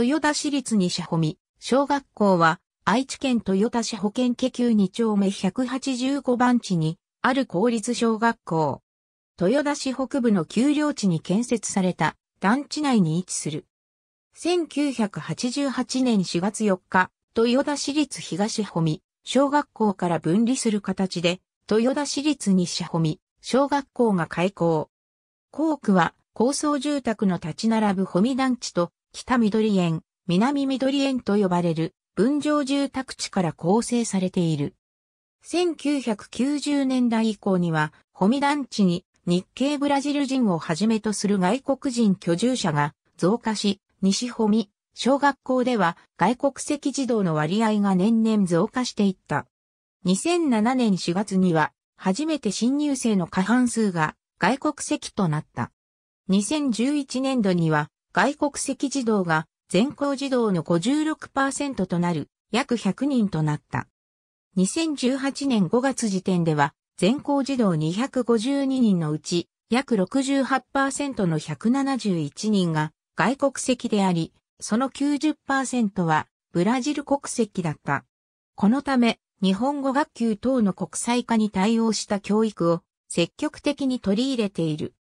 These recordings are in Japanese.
豊田市立西穂美、小学校は、愛知県豊田市保健家級2丁目185番地に、ある公立小学校。豊田市北部の丘陵地に建設された団地内に位置する。1988年4月4日、豊田市立東穂美、小学校から分離する形で、豊田市立西穂美、小学校が開校。校区は、高層住宅の立ち並ぶ保美団地と北緑園、南緑園と呼ばれる分譲住宅地から構成されている。1990年代以降には、ホミ団地に日系ブラジル人をはじめとする外国人居住者が増加し、西ホミ、小学校では外国籍児童の割合が年々増加していった。2007年4月には、初めて新入生の過半数が外国籍となった。2011年度には外国籍児童が全校児童の56%となる約100人となった。2018年5月時点では全校児童252人のうち約68%の171人が外国籍であり、その90%はブラジル国籍だった。このため日本語学級等の国際化に対応した教育を積極的に取り入れている。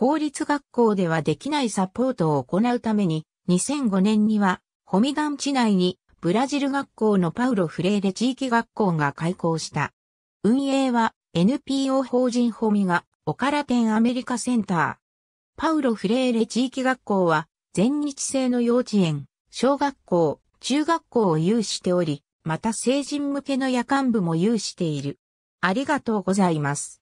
公立学校ではできないサポートを行うために、2005年には、ホミガン地内に、ブラジル学校のパウロ・フレーレ地域学校が開校した。運営は、NPO 法人ホミガ、オカラテンアメリカセンター。パウロ・フレーレ地域学校は、全日制の幼稚園、小学校、中学校を有しており、また成人向けの夜間部も有している。ありがとうございます。